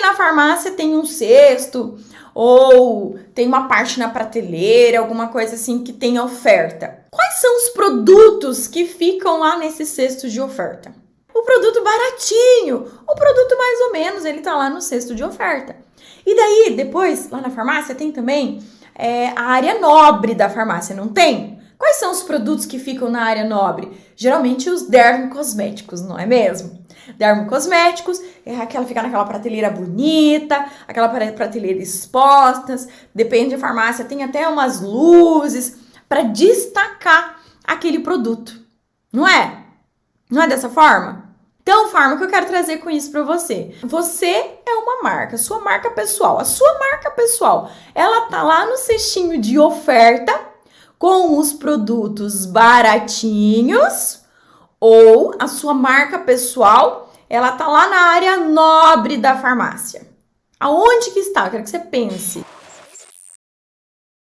na farmácia tem um cesto ou tem uma parte na prateleira, alguma coisa assim que tem oferta. Quais são os produtos que ficam lá nesse cesto de oferta? O produto baratinho, o produto mais ou menos, ele tá lá no cesto de oferta. E daí, depois, lá na farmácia tem também é, a área nobre da farmácia, não tem? Quais são os produtos que ficam na área nobre? Geralmente os dermocosméticos, não é mesmo? Dermocosméticos é aquela ficar naquela prateleira bonita, aquela prateleira exposta, depende da farmácia, tem até umas luzes para destacar aquele produto. Não é? Não é dessa forma? Então, Farma, que eu quero trazer com isso para você? Você é uma marca, sua marca pessoal. A sua marca pessoal, ela tá lá no cestinho de oferta com os produtos baratinhos ou a sua marca pessoal, ela tá lá na área nobre da farmácia. Aonde que está? Eu quero que você pense.